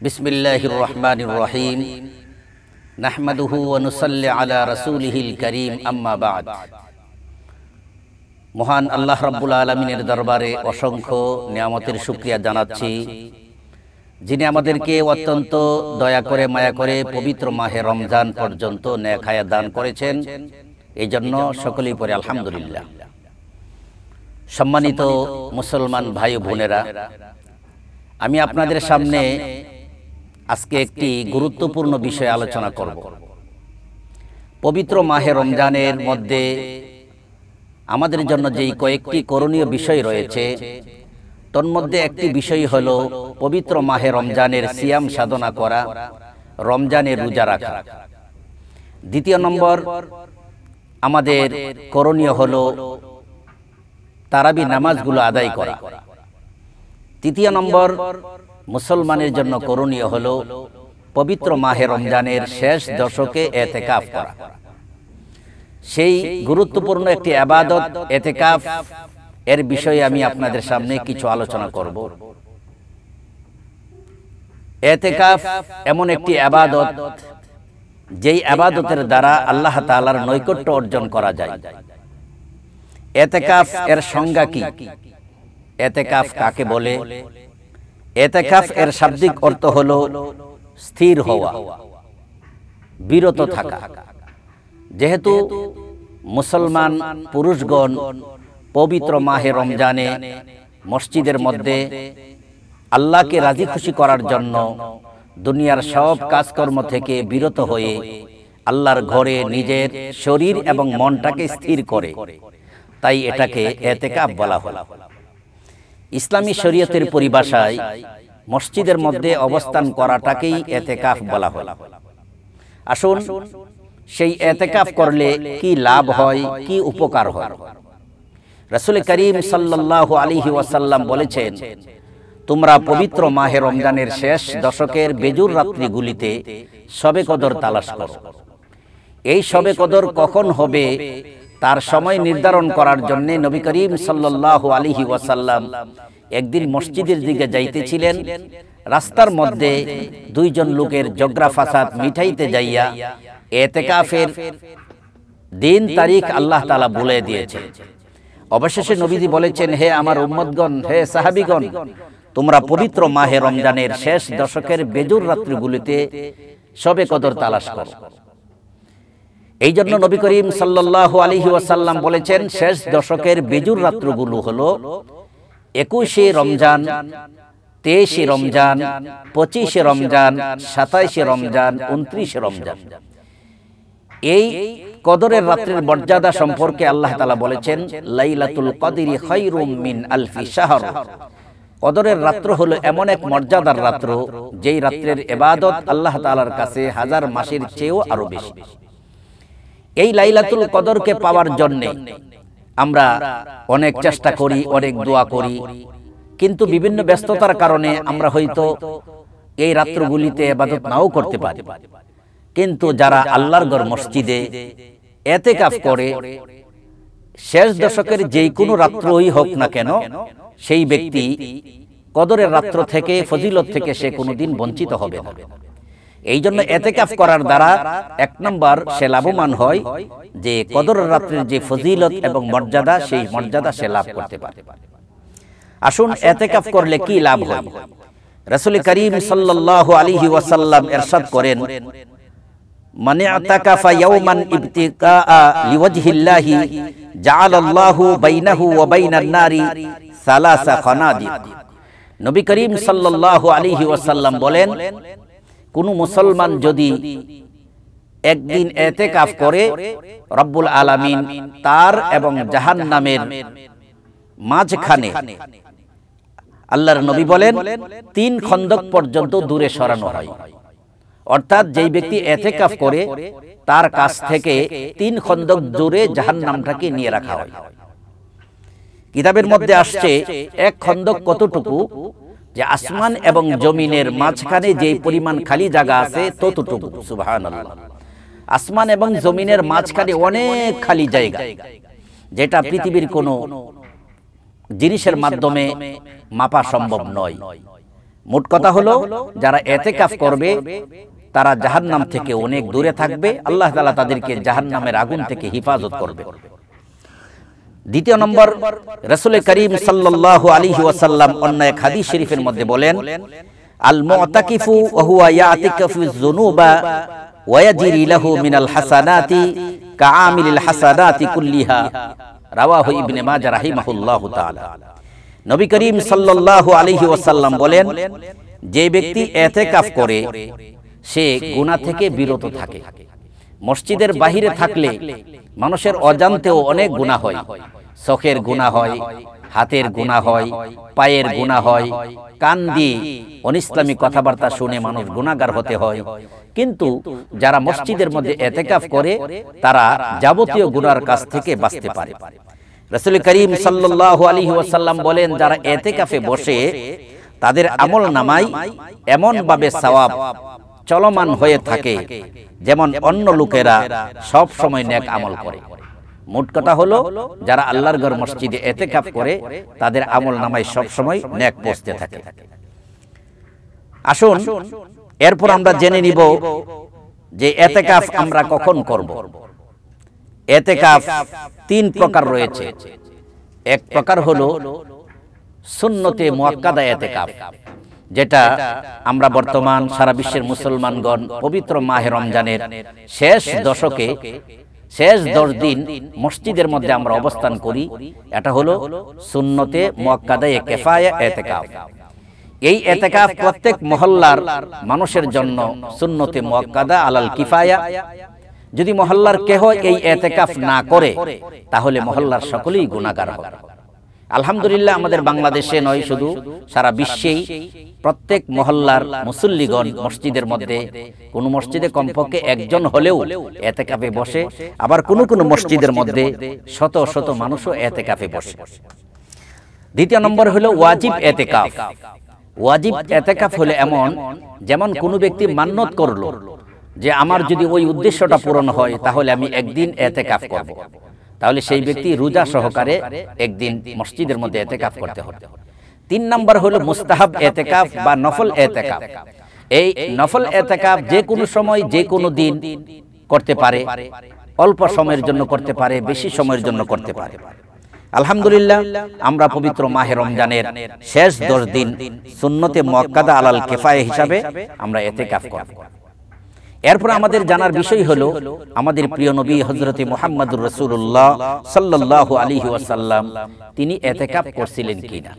بسم الله الرحمن الرحيم نحمده ونصلي على رسوله الكريم أما بعد মহান আল্লাহ রাব্বুল আলমিনের দরবারে অসংখ্য নিয়ামতের সুক্রিয়া জানাচ্ছি যিনি আমাদেরকে অত্যন্ত দয়া করে মায়া করে পবিত্র মাহে রমজান পর্যন্ত ন্যাখায়া দান করেছেন এই জন্য সকলেই পরে আলহামদুলিল্লাহ সম্মানিত মুসলমান ভাই বোনেরা আমি আপনাদের সামনে আজকে একটি গুরুত্বপূর্ণ বিষয়ে আলোচনা করব পবিত্র মাহে রমজানের মধ্যে আমাদের জন্য যেই কয়েকটি করণীয় বিষয় রয়েছে তন্মধ্যে একটি বিষয় হল পবিত্র মাহে রমজানের সিয়াম সাধনা করা রমজানের রোজা রাখা দ্বিতীয় নম্বর আমাদের করণীয় হল তারাবি নামাজগুলো আদায় করা তৃতীয় নম্বর মুসলমানের জন্য করণীয় হল পবিত্র মাহে রমজানের শেষ দশকে এতেকাফ করা সেই গুরুত্বপূর্ণ একটি আবাদত এতেকাফ এর বিষয়ে আমি আপনাদের সামনে কিছু আলোচনা করব এতেকাফ এমন একটি আবাদত যেই আবাদতের দ্বারা আল্লাহ তালার নৈকট্য অর্জন করা যায় এতেকাফ এর সংজ্ঞা কি এতেকাফ কাকে বলে এতেকাফ এর শাব্দিক অর্থ হল স্থির হওয়া বিরত থাকা যেহেতু মুসলমান পুরুষগণ পবিত্র মাহে রমজানে মসজিদের মধ্যে আল্লাহকে রাজি খুশি করার জন্য দুনিয়ার সব কাজকর্ম থেকে বিরত হয়ে আল্লাহর ঘরে নিজের শরীর এবং মনটাকে স্থির করে তাই এটাকে এতেকাপ বলা হলা ইসলামী শরীয়তের পরিভাষায় মসজিদের মধ্যে অবস্থান করাটাকেই এতেকাফ বলা হল আসুন সেই এতেকাফ করলে কি লাভ হয় কি উপকার হয় রসুল করিম সাল্লাহ আলিহি ওয়াসাল্লাম বলেছেন তোমরা পবিত্র মাহে রমজানের শেষ দশকের বেজুর রাত্রিগুলিতে সবে কদর তালাশ করো এই সবে কদর কখন হবে তার সময় নির্ধারণ করার জন্যে নবী করিম সাল্লাহ আলিহি ওয়াসাল্লাম একদিন মসজিদের দিকে যাইতেছিলেন রাস্তার মধ্যে দুইজন লোকের জগ্রা ফাসাদ মিঠাইতে যাইয়া কাফের দিন তারিখ আল্লাহ তালা বলে দিয়েছে অবশেষে নবীজি বলেছেন হে আমার উম্মদগণ হে সাহাবিগণ তোমরা পবিত্র মাহে রমজানের শেষ দশকের বেজুর রাত্রিগুলিতে সবে কদর তালাশ করো এই জন্য নবী করিম সাল্লাহ আলহি ওয়াসাল্লাম বলেছেন শেষ দশকের বেজুর রাত্রগুলো হল একুশে রমজান তেইশে রমজান পঁচিশে রমজান সাতাইশে রমজান উনত্রিশে রমজান এই কদরের রাত্রের মর্যাদা সম্পর্কে আল্লাহ তালা বলেছেন লাইলাতুল কদিরি খৈরুম মিন আলফি শাহর কদরের রাত্র হলো এমন এক মর্যাদার রাত্র যেই রাত্রের এবাদত আল্লাহ তালার কাছে হাজার মাসের চেয়েও আরও বেশি এই লাইলাতুল কদরকে পাওয়ার জন্যে আমরা অনেক চেষ্টা করি অনেক দোয়া করি কিন্তু বিভিন্ন ব্যস্ততার কারণে আমরা হয়তো এই রাত্রগুলিতে এবাদত নাও করতে পারি কিন্তু যারা আল্লাহর গড় মসজিদে এতে কাজ করে শেষ দশকের যে কোনো রাত্রই হোক না কেন সেই ব্যক্তি কদরের রাত্র থেকে ফজিলত থেকে সে দিন বঞ্চিত হবে না এই জন্য এতেকাফ করার দ্বারা এক নম্বর সে লাভবান হয় যে কদর রাত্রির যে ফজিলত এবং মর্যাদা সেই মর্যাদা সে লাভ করতে পারে আসুন এতেকাফ করলে কি লাভ হয় রাসুল করিম সাল্লাহ আলিহি ওয়াসাল্লাম এরশাদ করেন মানে আতাকাফা ইয়াউমান ইবতিকা লিওয়াজহিল্লাহি জাআলাল্লাহু বাইনাহু ওয়া বাইনান নারি সালাসা খানাদিক নবী করিম সাল্লাল্লাহু আলাইহি ওয়াসাল্লাম বলেন কোনো মুসলমান যদি একদিন এতে কাফ করে রব্বুল আলামিন তার এবং জাহান নামের মাঝখানে আল্লাহর নবী বলেন তিন খন্দক পর্যন্ত দূরে সরানো হয় অর্থাৎ যেই ব্যক্তি এতে কাফ করে তার কাছ থেকে তিন খন্দক দূরে জাহান নামটাকে নিয়ে রাখা হয় কিতাবের মধ্যে আসছে এক খন্দক কতটুকু যে আসমান এবং জমিনের মাঝখানে যে পরিমাণ খালি জায়গা আছে ততটুকু সুবাহান আসমান এবং জমিনের মাঝখানে অনেক খালি জায়গা যেটা পৃথিবীর কোনো জিনিসের মাধ্যমে মাপা সম্ভব নয় মোট কথা হলো যারা এতে কাজ করবে তারা জাহান্নাম থেকে অনেক দূরে থাকবে আল্লাহ তাদেরকে তাদেরকে জাহান্নামের আগুন থেকে হিফাজত করবে দ্বিতীয় নম্বর রসুল করিম সাল্লাহ আলী ওয়াসাল্লাম অন্য এক হাদিস শরীফের মধ্যে বলেন আল মুতাকিফু ওহুয়া ইয়াতিকাফু যুনুবা ওয়াজিরি লাহু মিনাল হাসানাতি কাআমিলিল হাসানাতি কুল্লিহা রাওয়াহু ইবনে মাজাহ রাহিমাহুল্লাহু তাআলা নবী করিম সাল্লাল্লাহু আলাইহি ওয়াসাল্লাম বলেন যে ব্যক্তি এতেকাফ করে সে গুনাহ থেকে বিরত থাকে মসজিদের বাহিরে থাকলে মানুষের অজান্তেও অনেক গুণা হয় চোখের গুণা হয় হাতের গুণা হয় পায়ের গুণা হয় কান দিয়ে অনিসলামী কথাবার্তা শুনে মানুষ গুণাগার হতে হয় কিন্তু যারা মসজিদের মধ্যে এতেকাফ করে তারা যাবতীয় গুণার কাছ থেকে বাঁচতে পারে রসুল করিম সাল্লাহ আলী ওয়াসাল্লাম বলেন যারা এতেকাফে বসে তাদের আমল নামাই এমনভাবে সওয়াব চলমান হয়ে থাকে যেমন অন্য লোকেরা সব সময় ন্যাক আমল করে মোট কথা হলো যারা আল্লাহর ঘর মসজিদে এতে কাপ করে তাদের আমল নামায় সবসময় নেক পৌঁছতে থাকে আসুন এরপর আমরা জেনে নিব যে এতে কাপ আমরা কখন করব এতে কাপ তিন প্রকার রয়েছে এক প্রকার হলো সুন্নতে মোয়াক্কাদা এতে কাপ যেটা আমরা বর্তমান সারা বিশ্বের মুসলমানগণ পবিত্র মাহে রমজানের শেষ দশকে শেষ দশ দিন মসজিদের মধ্যে আমরা অবস্থান করি এটা হলো সুন্নতে মক্কাদায় কেফায় এতেকা এই এতেকাফ প্রত্যেক মহল্লার মানুষের জন্য সুন্নতে মক্কাদা আলাল কিফায়া যদি মহল্লার কেহ এই এতেকাফ না করে তাহলে মহল্লার সকলেই গুণাগার হবে আলহামদুলিল্লাহ আমাদের বাংলাদেশে নয় শুধু সারা বিশ্বেই প্রত্যেক মহল্লার মুসল্লিগণ মসজিদের মধ্যে কোন মসজিদে কমপক্ষে একজন হলেও এতে কাপে বসে আবার কোন কোন মসজিদের মধ্যে শত শত মানুষও এতে কাপে বসে দ্বিতীয় নম্বর হলো ওয়াজিব এতে কাপ ওয়াজিব এতে কাপ হলে এমন যেমন কোনো ব্যক্তি মান্যত করলো যে আমার যদি ওই উদ্দেশ্যটা পূরণ হয় তাহলে আমি একদিন এতে কাপ করবো তাহলে সেই ব্যক্তি রোজা সহকারে একদিন মসজিদের মধ্যে এতেকাফ করতে হবে তিন নম্বর হলো মুস্তাহাব এতেকাফ বা নফল এতেকাফ এই নফল এতেকাফ যে কোনো সময় যে কোনো দিন করতে পারে অল্প সময়ের জন্য করতে পারে বেশি সময়ের জন্য করতে পারে আলহামদুলিল্লাহ আমরা পবিত্র মাহে রমজানের শেষ দশ দিন সুন্নতে মক্কাদা আলাল কেফায় হিসাবে আমরা এতে কাফ করব এরপর আমাদের জানার বিষয় হলো আমাদের প্রিয় নবী হজরতে মোহাম্মদুর রসুল্লাহ সাল্লাহ আলী ওয়াসাল্লাম তিনি কাপ করছিলেন কিনা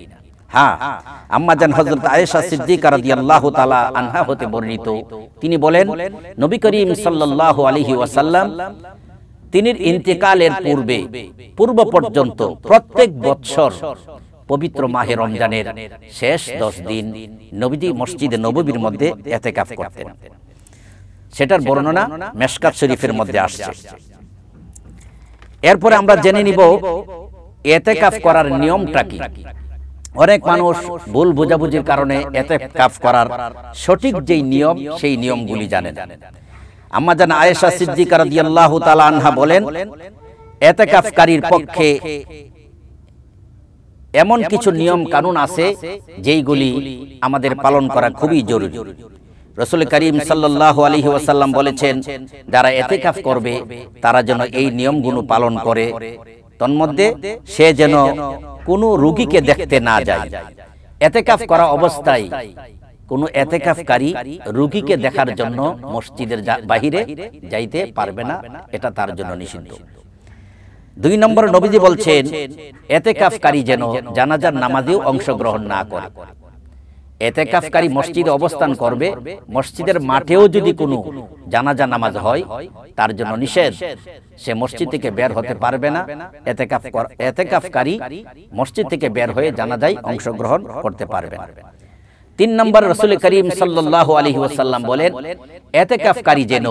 তিনি বলেন নবী করিম ওয়াসাল্লাম তিনি ইন্তেকালের পূর্বে পূর্ব পর্যন্ত প্রত্যেক বৎসর পবিত্র মাহে রমজানের শেষ দশ দিন নবীজি মসজিদে নবীর মধ্যে এতেকাফ করতেন সেটার বর্ণনা মেশকাত শরীফের মধ্যে আসছে এরপরে আমরা জেনে নিব এতে কাফ করার নিয়মটা কি অনেক মানুষ ভুল বোঝাবুঝির কারণে এতে কাফ করার সঠিক যেই নিয়ম সেই নিয়মগুলি জানে আমরা জানা আয়েশা সিদ্দিকা রাদিয়াল্লাহু তাআলা আনহা বলেন এতে কাফকারীর পক্ষে এমন কিছু নিয়ম কানুন আছে যেইগুলি আমাদের পালন করা খুবই জরুরি রসুল করিম সাল্লাহ আলহি ওয়াসাল্লাম বলেছেন যারা এতেকাফ করবে তারা যেন এই নিয়মগুলো পালন করে তন্মধ্যে সে যেন কোনো রুগীকে দেখতে না যায় এতেকাফ করা অবস্থায় কোনো এতেকাফকারী রুগীকে দেখার জন্য মসজিদের বাহিরে যাইতে পারবে না এটা তার জন্য নিষিদ্ধ দুই নম্বর নবীজি বলছেন এতেকাফকারী যেন জানাজার নামাজেও অংশগ্রহণ না করে এতেকাফকারী মসজিদে অবস্থান করবে মসজিদের মাঠেও যদি কোনো জানাজা নামাজ হয় তার জন্য নিষেধ সে মসজিদ থেকে বের হতে পারবে না এতেকাফ এতেকাফকারী মসজিদ থেকে বের হয়ে যায় অংশগ্রহণ করতে পারবে না তিন নম্বর রসুল করিম সাল্লাহ আলহি ওসাল্লাম বলেন এতেকাফকারী যেন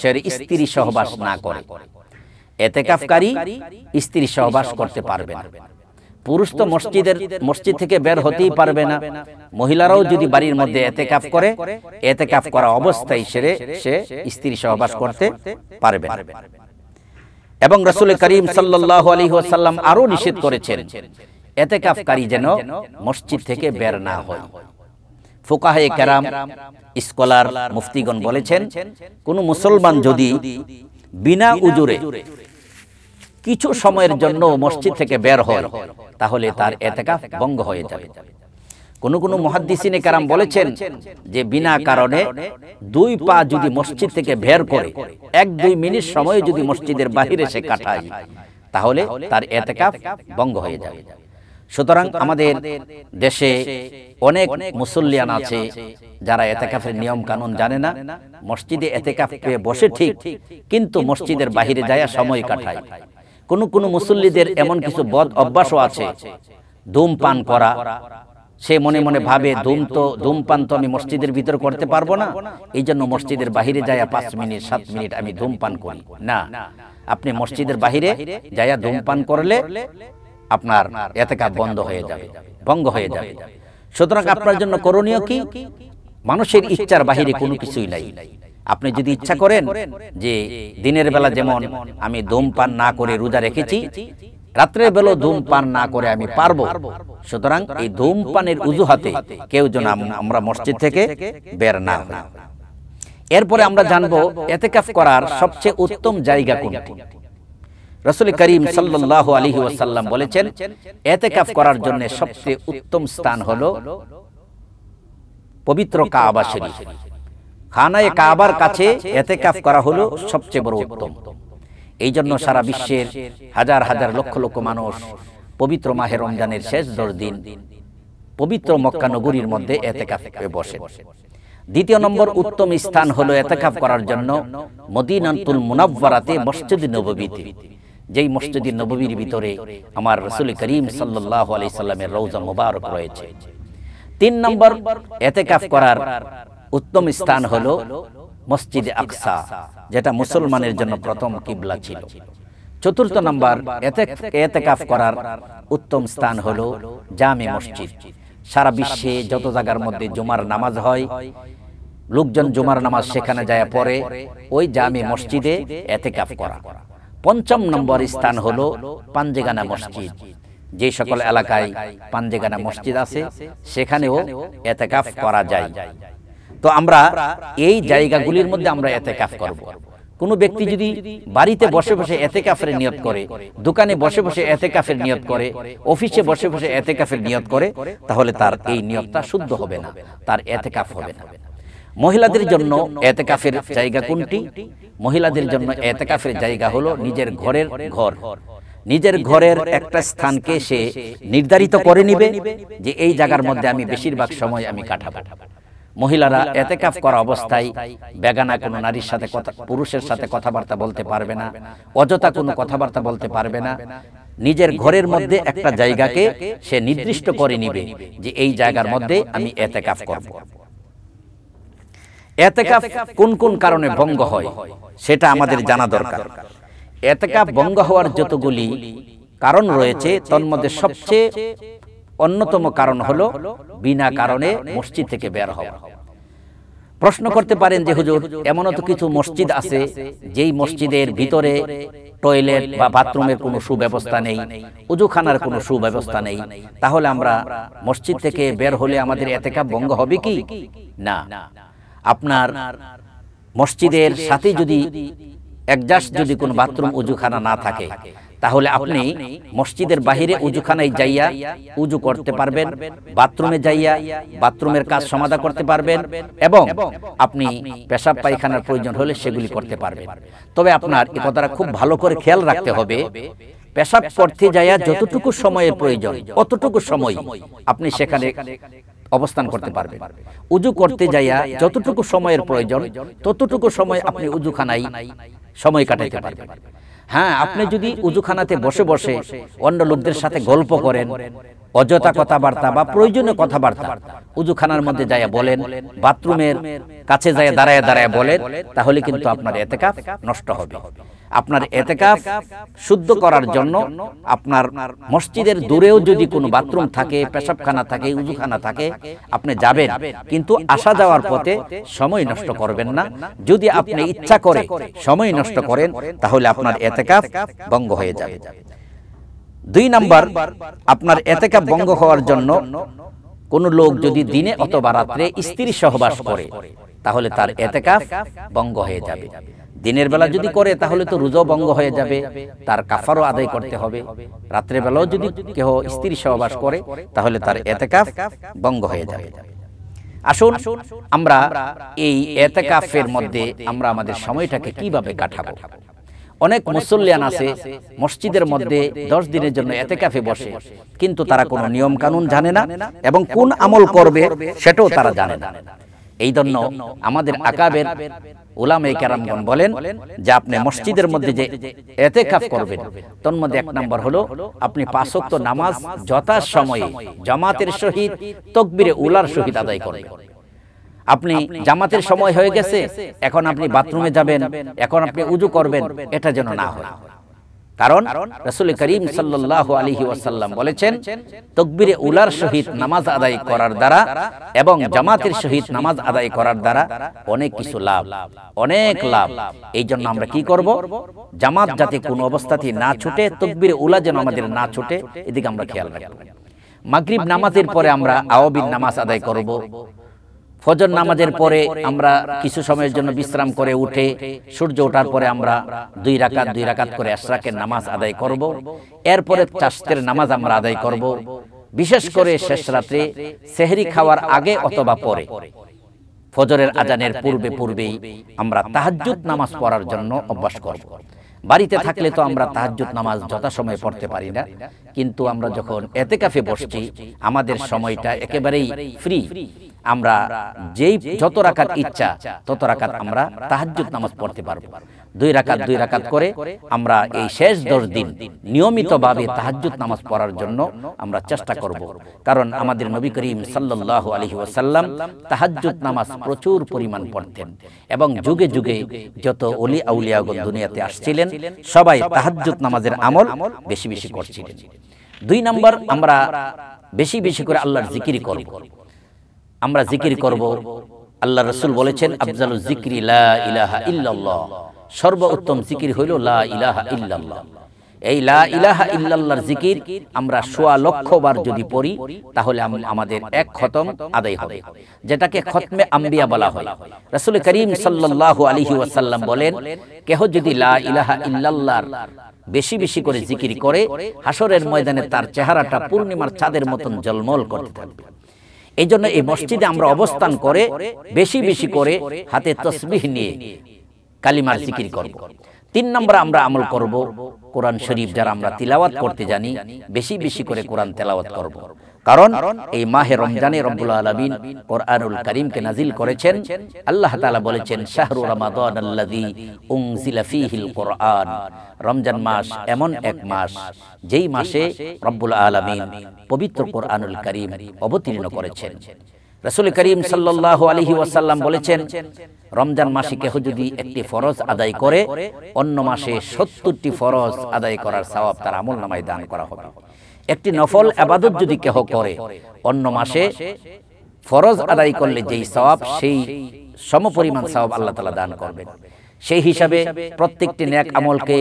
সে স্ত্রী সহবাস না করে এতেকাফকারী স্ত্রী সহবাস করতে পারবে না পুরুষ তো মসজিদের মসজিদ থেকে বের হতেই পারবে না মহিলারাও যদি বাড়ির মধ্যে এতে কাপ করে এতে কাপ করা অবস্থায় সেরে সে স্ত্রী সহবাস করতে পারবে এবং রসুল করিম সাল্লাহ আলী ওয়াসাল্লাম আরো নিষেধ করেছেন কাপকারী যেন মসজিদ থেকে বের না হয় ফোকাহে কেরাম স্কলার মুফতিগণ বলেছেন কোন মুসলমান যদি বিনা উজুরে কিছু সময়ের জন্য মসজিদ থেকে বের হয় তাহলে তার এতেকাফ ভঙ্গ হয়ে যাবে কোনো কোনো মহাদ্দিসিনে কারাম বলেছেন যে বিনা কারণে দুই পা যদি মসজিদ থেকে বের করে এক দুই মিনিট সময় যদি মসজিদের বাহিরে সে কাটায় তাহলে তার এতেকাফ ভঙ্গ হয়ে যাবে সুতরাং আমাদের দেশে অনেক মুসল্লিয়ান আছে যারা এতেকাফের নিয়ম কানুন জানে না মসজিদে এতেকাফ পেয়ে বসে ঠিক কিন্তু মসজিদের বাহিরে যায় সময় কাটায় কোনো কোনো মুসল্লিদের এমন কিছু বদ অভ্যাসও আছে ধূমপান করা সে মনে মনে ভাবে ধূম তো ধূমপান তো আমি মসজিদের ভিতর করতে পারবো না এই জন্য মসজিদের বাহিরে যায় পাঁচ মিনিট সাত মিনিট আমি ধূমপান করি না আপনি মসজিদের বাহিরে যায়া ধূমপান করলে আপনার এতেকা বন্ধ হয়ে যাবে ভঙ্গ হয়ে যাবে সুতরাং আপনার জন্য করণীয় কি মানুষের ইচ্ছার বাহিরে কোনো কিছুই নাই আপনি যদি ইচ্ছা করেন যে দিনের বেলা যেমন আমি ধূমপান না করে রোজা রেখেছি রাত্রের বেলা ধূমপান না করে আমি পারবো সুতরাং এই ধূমপানের উজুহাতে কেউ যেন আমরা মসজিদ থেকে বের না হই এরপরে আমরা জানবো এতেকাফ করার সবচেয়ে উত্তম জায়গা কোনটি রসুল করিম সাল্লাহ আলহি ওয়াসাল্লাম বলেছেন এতেকাফ করার জন্য সবচেয়ে উত্তম স্থান হলো পবিত্র কাবা শরীফ খানায় কাবার কাছে এতে কাফ করা হলো সবচেয়ে বড় উত্তম এই জন্য সারা বিশ্বের হাজার হাজার লক্ষ লক্ষ মানুষ পবিত্র মাহে রমজানের শেষ দশ দিন পবিত্র মক্কা নগরীর মধ্যে করে বসে দ্বিতীয় নম্বর উত্তম স্থান হলো এতেকাফ করার জন্য মদিনান্তুল মুনাব্বারাতে মসজিদ নবীতে যেই মসজিদ নববীর ভিতরে আমার রসুল করিম সাল্লাহ আলাইসাল্লামের রৌজা মুবারক রয়েছে তিন নম্বর এতেকাফ করার উত্তম স্থান হল মসজিদে আকসা যেটা মুসলমানের জন্য প্রথম কিবলা ছিল চতুর্থ নম্বর এতেকাফ করার উত্তম স্থান হল জামে মসজিদ সারা বিশ্বে যত জায়গার মধ্যে জুমার নামাজ হয় লোকজন জুমার নামাজ সেখানে যায় পরে ওই জামে মসজিদে এতেকাফ করা পঞ্চম নম্বর স্থান হল পাঞ্জেগানা মসজিদ যে সকল এলাকায় পাঞ্জেগানা মসজিদ আছে সেখানেও এতেকাফ করা যায় তো আমরা এই জায়গাগুলির মধ্যে আমরা এতে কাফ করব। কোনো ব্যক্তি যদি বাড়িতে বসে বসে এতে কাফের নিয়ত করে দোকানে বসে বসে এতে কাফের নিয়ত করে অফিসে বসে বসে এতে কাফের নিয়ত করে তাহলে তার এই নিয়তটা শুদ্ধ হবে না তার এতে কাফ হবে না মহিলাদের জন্য কাফের জায়গা কোনটি মহিলাদের জন্য এতে কাফের জায়গা হলো নিজের ঘরের ঘর নিজের ঘরের একটা স্থানকে সে নির্ধারিত করে নিবে যে এই জায়গার মধ্যে আমি বেশিরভাগ সময় আমি কাঠা মহিলারা এতে কাপ করা অবস্থায় বেগানা কোনো নারীর সাথে কথা পুরুষের সাথে কথাবার্তা বলতে পারবে না অযথা কোনো কথাবার্তা বলতে পারবে না নিজের ঘরের মধ্যে একটা জায়গাকে সে নির্দিষ্ট করে নিবে যে এই জায়গার মধ্যে আমি এতে কাপ করব এতেকাফ কোন কোন কারণে ভঙ্গ হয় সেটা আমাদের জানা দরকার কাপ ভঙ্গ হওয়ার যতগুলি কারণ রয়েছে তন্মধ্যে সবচেয়ে অন্যতম কারণ হলো বিনা কারণে মসজিদ থেকে বের হওয়া প্রশ্ন করতে পারেন যে হুজুর এমনও তো কিছু মসজিদ আছে যেই মসজিদের ভিতরে টয়লেট বা বাথরুমের কোনো সুব্যবস্থা নেই উজুখানার কোনো সুব্যবস্থা নেই তাহলে আমরা মসজিদ থেকে বের হলে আমাদের এতেকা ভঙ্গ হবে কি না আপনার মসজিদের সাথে যদি একজাস্ট যদি কোনো বাথরুম উজুখানা না থাকে তাহলে আপনি মসজিদের বাহিরে উজুখানায় যাইয়া উজু করতে পারবেন বাথরুমে যাইয়া বাথরুমের কাজ সমাধা করতে পারবেন এবং আপনি পেশাব পায়খানার প্রয়োজন হলে সেগুলি করতে পারবেন তবে আপনার এ কথাটা খুব ভালো করে খেয়াল রাখতে হবে পেশাব করতে যাইয়া যতটুকু সময়ের প্রয়োজন অতটুকু সময় আপনি সেখানে অবস্থান করতে পারবেন উজু করতে যাইয়া যতটুকু সময়ের প্রয়োজন ততটুকু সময় আপনি উজুখানায় সময় কাটাইতে পারবেন হ্যাঁ, হ্যাঁ আপনি যদি উজুখানাতে বসে বসে অন্য লোকদের সাথে গল্প করেন অযথা কথাবার্তা বা প্রয়োজনীয় কথাবার্তা উজুখানার মধ্যে যায় বলেন বাথরুমের কাছে যায় দাঁড়ায় দাঁড়ায় বলেন তাহলে কিন্তু আপনার এতেকাপ নষ্ট হবে আপনার এতেকাফ শুদ্ধ করার জন্য আপনার মসজিদের দূরেও যদি কোনো বাথরুম থাকে পেশাবখানা থাকে উজুখানা থাকে আপনি যাবেন কিন্তু আসা যাওয়ার পথে সময় নষ্ট করবেন না যদি আপনি ইচ্ছা করে সময় নষ্ট করেন তাহলে আপনার এতেকাফ ভঙ্গ হয়ে যাবে দুই নাম্বার আপনার এতেকাফ ভঙ্গ হওয়ার জন্য কোন লোক যদি দিনে অথবা রাত্রে স্ত্রী সহবাস করে তাহলে তার এতেকাফ ভঙ্গ হয়ে যাবে দিনের বেলা যদি করে তাহলে তো রোজও ভঙ্গ হয়ে যাবে তার কাফারও আদায় করতে হবে রাত্রেবেলাও যদি কেহ স্ত্রী সহবাস করে তাহলে তার এতেকাফ ভঙ্গ হয়ে যাবে আসুন আমরা এই এতেকাফের মধ্যে আমরা আমাদের সময়টাকে কিভাবে কাটাবো অনেক মুসল্লিয়ান আছে মসজিদের মধ্যে দশ দিনের জন্য এতেকাফে বসে কিন্তু তারা কোনো নিয়ম কানুন জানে না এবং কোন আমল করবে সেটাও তারা জানে না এই জন্য আমাদের আকাবের ওলামে কেরামগণ বলেন যে আপনি মসজিদের মধ্যে যে এতে কাপ করবেন তন্মধ্যে এক নম্বর হলো আপনি পাঁচক্ত নামাজ যথা সময়ে জামাতের সহিত তকবিরে উলার সহিত আদায় করবেন আপনি জামাতের সময় হয়ে গেছে এখন আপনি বাথরুমে যাবেন এখন আপনি উজু করবেন এটা যেন না হয় কারণ রসুল করিম সাল্লাহ আলহি ওয়াসাল্লাম বলেছেন তকবিরে উলার সহিত নামাজ আদায় করার দ্বারা এবং জামাতের সহিত নামাজ আদায় করার দ্বারা অনেক কিছু লাভ অনেক লাভ এই জন্য আমরা কি করব জামাত যাতে কোনো অবস্থাতেই না ছুটে তকবিরে উলা যেন আমাদের না ছুটে এদিকে আমরা খেয়াল রাখব মাগরিব নামাজের পরে আমরা আওয়াবিন নামাজ আদায় করব ফজর নামাজের পরে আমরা কিছু সময়ের জন্য বিশ্রাম করে উঠে সূর্য ওঠার পরে আমরা দুই রাকাত দুই রাকাত করে আশ্রাকের নামাজ আদায় করব। এরপরে চাষের নামাজ আমরা আদায় করব। বিশেষ করে শেষ রাতে সেহরি খাওয়ার আগে অথবা পরে ফজরের আজানের পূর্বে পূর্বেই আমরা তাহাজ্জুদ নামাজ পড়ার জন্য অভ্যাস করব বাড়িতে থাকলে তো আমরা তাহাজ্জুদ নামাজ যথাসময়ে পড়তে পারি না কিন্তু আমরা যখন এতে কাফে বসছি আমাদের সময়টা একেবারেই ফ্রি আমরা যেই যত রাখার ইচ্ছা তত রাখাত আমরা তাহাজ্জুদ নামাজ পড়তে পারবো দুই রাকাত দুই রাকাত করে আমরা এই শেষ দশ দিন নিয়মিতভাবে তাহাজ্জুদ নামাজ পড়ার জন্য আমরা চেষ্টা করব কারণ আমাদের নবী করিম সাল্লাহ আলহি ওসাল্লাম তাহাজ্জুদ নামাজ প্রচুর পরিমাণ পড়তেন এবং যুগে যুগে যত অলি আউলিয়াগন দুনিয়াতে আসছিলেন সবাই তাহাজ্জুদ নামাজের আমল বেশি বেশি করছিলেন দুই নম্বর আমরা বেশি বেশি করে আল্লাহর জিকিরি করব আমরা জিকির করব আল্লাহ রসুল বলেছেন আফজাল জিকির লা ইলাহা ইল্লাল্লাহ সর্ব উত্তম জিকির হইল লা ইলাহা ইল্লাল্লাহ এই লা ইলাহা ইল্লাল্লাহর জিকির আমরা সোয়া লক্ষ বার যদি পড়ি তাহলে আমাদের এক খতম আদায় হবে যেটাকে খতমে আম্বিয়া বলা হয় রসুল করিম সাল্লাহ আলাইহি ওয়াসাল্লাম বলেন কেহ যদি লা ইলাহা ইল্লাল্লাহর বেশি বেশি করে জিকির করে হাসরের ময়দানে তার চেহারাটা পূর্ণিমার চাঁদের মতন জলমল করতে থাকবে এই জন্য এই মসজিদে আমরা অবস্থান করে বেশি বেশি করে হাতে তসবিহ নিয়ে কালিমার জিকির করব তিন নম্বর আমরা আমল করব কোরআন শরীফ যারা আমরা তিলাওয়াত করতে জানি বেশি বেশি করে কোরআন তেলাওয়াত করব কারণ এই মাহে রমজানে রব্বুল আলমিন কোরআনুল করিমকে নাজিল করেছেন আল্লাহ তালা বলেছেন শাহরু রমাদন আল্লাদি উংজিলাফিহিল কোরআন রমজান মাস এমন এক মাস যেই মাসে রব্বুল আলমিন পবিত্র কোরআনুল করিম অবতীর্ণ করেছেন রসুল করিম সাল্লাহ আলহি ওয়াসাল্লাম বলেছেন রমজান মাসে কেহ যদি একটি ফরজ আদায় করে অন্য মাসে সত্তরটি ফরজ আদায় করার সওয়াব তার আমল নামায় দান করা হবে একটি নফল আবাদত যদি কেহ করে অন্য মাসে ফরজ আদায় করলে যেই সবাব সেই সমপরিমাণ সবাব আল্লাহ তালা দান করবেন সেই হিসাবে প্রত্যেকটি ন্যাক আমলকে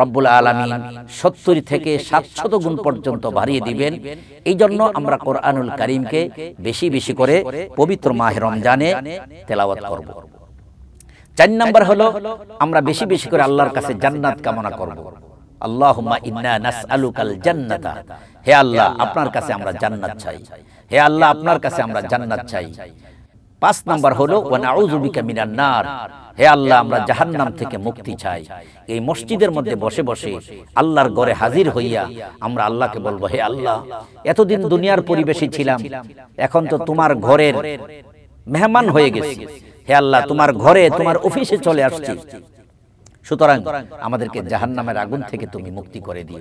রব্বুল আলমী সত্তর থেকে সাতশত গুণ পর্যন্ত বাড়িয়ে দিবেন এই জন্য আমরা কোরআনুল করিমকে বেশি বেশি করে পবিত্র মাহে রমজানে তেলাওয়াত করব চার নম্বর হলো আমরা বেশি বেশি করে আল্লাহর কাছে জান্নাত কামনা করব আল্লাহ ইন্না নাসআলুকাল জান্নাতা হে আল্লাহ আপনার কাছে আমরা জান্নাত চাই হে আল্লাহ আপনার কাছে আমরা জান্নাত চাই পাঁচ নাম্বার হলো নার হে আল্লাহ আমরা জাহান্নাম থেকে মুক্তি চাই এই মসজিদের মধ্যে বসে বসে আল্লাহর গড়ে হাজির হইয়া আমরা আল্লাহকে বলবো হে আল্লাহ এতদিন দুনিয়ার পরিবেশে ছিলাম এখন তো তোমার ঘরের মেহমান হয়ে গেছি হে আল্লাহ তোমার ঘরে তোমার অফিসে চলে আসছি সুতরাং আমাদেরকে জাহান্নামের আগুন থেকে তুমি মুক্তি করে দিও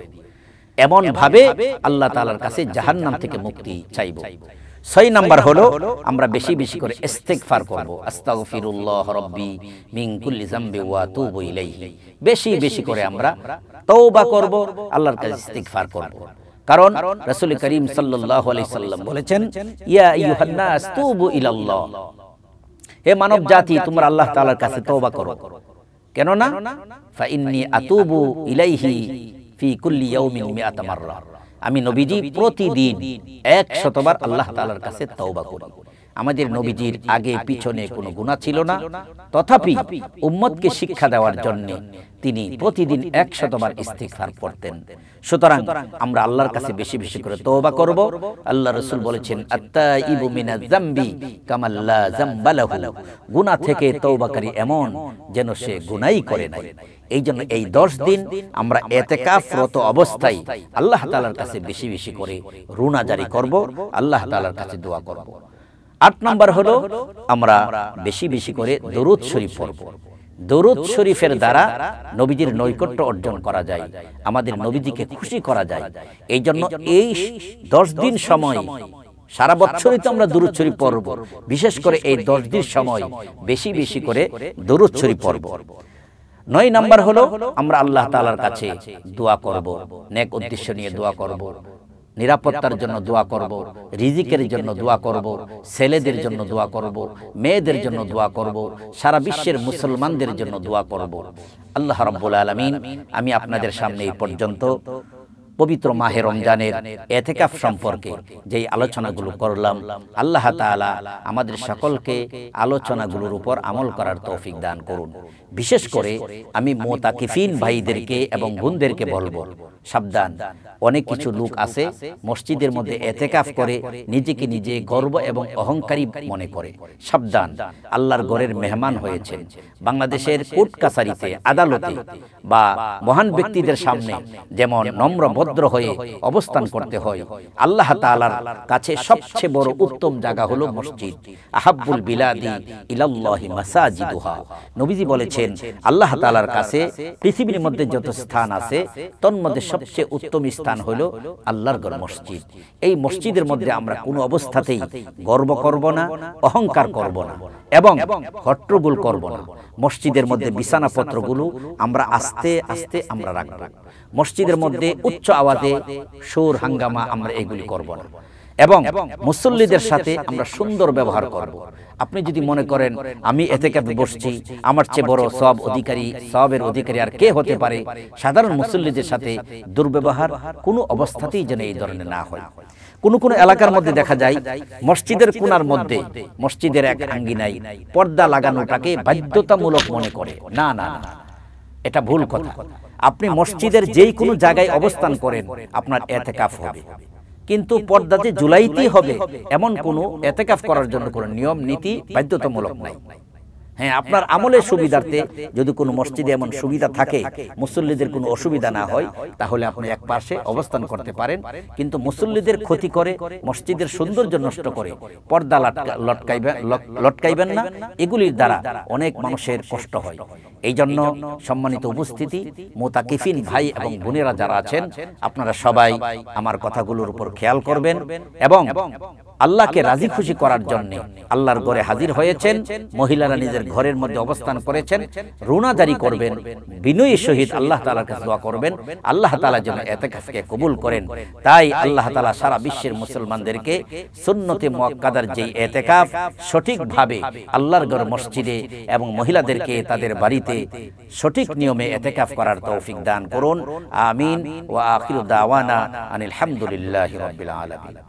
এমন ভাবে আল্লাহ তালার কাছে জাহান্নাম থেকে মুক্তি চাইব ছয় নাম্বার হলো আমরা বেশি বেশি করে রব্বি ওয়া বেশি বেশি করে আমরা করব আল্লাহর কাছে করব কারণ রসুল করিম সাল্লাম বলেছেন ইয়া ইলাল্লাহ হে মানব জাতি তোমার আল্লাহ তালার কাছে তওবা করো কেননা ফা আতুবু ইলাইহি আমি নবীজি প্রতিদিন এক শতবার আল্লাহ তালার কাছে তওবা করি আমাদের নবীজির আগে পিছনে কোনো গুণা ছিল না তথাপি উম্মতকে শিক্ষা দেওয়ার জন্য তিনি প্রতিদিন একশতবার ইস্তিকফার করতেন সুতরাং আমরা আল্লাহর কাছে বেশি বেশি করে তোবা করব আল্লাহ রসুল বলেছেন আত্তাইবু থেকে তৌবাকারী এমন যেন সে গুনাই করে নাই এই জন্য এই দশ দিন আমরা কাফরত অবস্থায় আল্লাহ তালার কাছে বেশি বেশি করে রুনা জারি করব আল্লাহ তালার কাছে দোয়া করবো আট নম্বর হলো আমরা বেশি বেশি করে দরুদ শরীফ পড়ব দরুদ শরীফের দ্বারা নবীজির নৈকট্য অর্জন করা যায় আমাদের নবীজিকে খুশি করা যায় এই জন্য এই দশ দিন সময় সারা বছরই তো আমরা দরুদ শরীফ পড়ব বিশেষ করে এই দশ দিন সময় বেশি বেশি করে দরুদ শরীফ পড়ব নয় নাম্বার হলো আমরা আল্লাহ তালার কাছে দোয়া করব নেক উদ্দেশ্য নিয়ে দোয়া করব নিরাপত্তার জন্য দোয়া করব রিজিকের জন্য দোয়া করব ছেলেদের জন্য দোয়া করব মেয়েদের জন্য দোয়া করব সারা বিশ্বের মুসলমানদের জন্য দোয়া করব আল্লাহ রব্বুল আলমিন আমি আপনাদের সামনে এই পর্যন্ত পবিত্র মাহে রমজানের এতেকাফ সম্পর্কে যেই আলোচনাগুলো করলাম আল্লাহ তালা আমাদের সকলকে আলোচনাগুলোর উপর আমল করার তৌফিক দান করুন বিশেষ করে আমি মোতাকিফিন ভাইদেরকে এবং বোনদেরকে বলবো সাবধান অনেক কিছু লোক আছে মসজিদের মধ্যে এতেকাফ করে নিজেকে নিজে গর্ব এবং অহংকারী মনে করে সাবধান আল্লাহর গড়ের মেহমান হয়েছে বাংলাদেশের কোর্ট কাছারিতে আদালতে বা মহান ব্যক্তিদের সামনে যেমন নম্র ভদ্র হয়ে অবস্থান করতে হয় আল্লাহ তালার কাছে সবচেয়ে বড় উত্তম জায়গা হলো মসজিদ আহাবুল বিলাদি ইলাল্লাহি মাসাজিদুহা নবীজি বলেছে করেছেন আল্লাহ তালার কাছে পৃথিবীর মধ্যে যত স্থান আছে তন্মধ্যে সবচেয়ে উত্তম স্থান হলো আল্লাহর গড় মসজিদ এই মসজিদের মধ্যে আমরা কোনো অবস্থাতেই গর্ব করব না অহংকার করব না এবং হট্টগোল করব না মসজিদের মধ্যে বিছানাপত্রগুলো আমরা আস্তে আস্তে আমরা রাখব মসজিদের মধ্যে উচ্চ আওয়াজে সুর হাঙ্গামা আমরা এগুলি করব না এবং মুসল্লিদের সাথে আমরা সুন্দর ব্যবহার করব। আপনি যদি মনে করেন আমি এতে ক্যাপে বসছি আমার চেয়ে বড় সব অধিকারী সবের অধিকারী আর কে হতে পারে সাধারণ মুসল্লিদের সাথে দুর্ব্যবহার কোনো অবস্থাতেই যেন এই ধরনের না হয় কোন কোন এলাকার মধ্যে দেখা যায় মসজিদের কোনার মধ্যে মসজিদের এক নাই পর্দা লাগানোটাকে বাধ্যতামূলক মনে করে না না না এটা ভুল কথা আপনি মসজিদের যেই কোনো জায়গায় অবস্থান করেন আপনার কাফ হবে কিন্তু পর্দাতে জুলাইতেই হবে এমন কোনো এতেকাফ করার জন্য কোনো নিয়ম নীতি বাধ্যতামূলক নাই হ্যাঁ, হ্যাঁ আপনার আমলের সুবিধার্থে যদি কোনো মসজিদে এমন সুবিধা থাকে মুসল্লিদের কোনো অসুবিধা না হয় তাহলে আপনি এক পাশে অবস্থান করতে পারেন কিন্তু মুসল্লিদের ক্ষতি করে মসজিদের সৌন্দর্য নষ্ট করে পর্দা লটকাইবেন লটকাইবেন না এগুলির দ্বারা অনেক মানুষের কষ্ট হয় এই জন্য সম্মানিত উপস্থিতি মোতাকিফিন ভাই এবং বোনেরা যারা আছেন আপনারা সবাই আমার কথাগুলোর উপর খেয়াল করবেন এবং আল্লাহকে রাজি খুশি করার জন্য আল্লাহর ঘরে হাজির হয়েছেন মহিলারা নিজের ঘরের মধ্যে অবস্থান করেছেন জারি করবেন বিনয়ী সহিত আল্লাহ তালার কাছে দোয়া করবেন আল্লাহ তালা যেন এতে কাছে কবুল করেন তাই আল্লাহ তালা সারা বিশ্বের মুসলমানদেরকে সুন্নতি মক্কাদার যে এতেকাফ সঠিকভাবে আল্লাহর ঘর মসজিদে এবং মহিলাদেরকে তাদের বাড়িতে সঠিক নিয়মে এতেকাফ করার তৌফিক দান করুন আমিন ও আখির দাওয়ানা আনিল হামদুলিল্লাহ রবিল আলমিন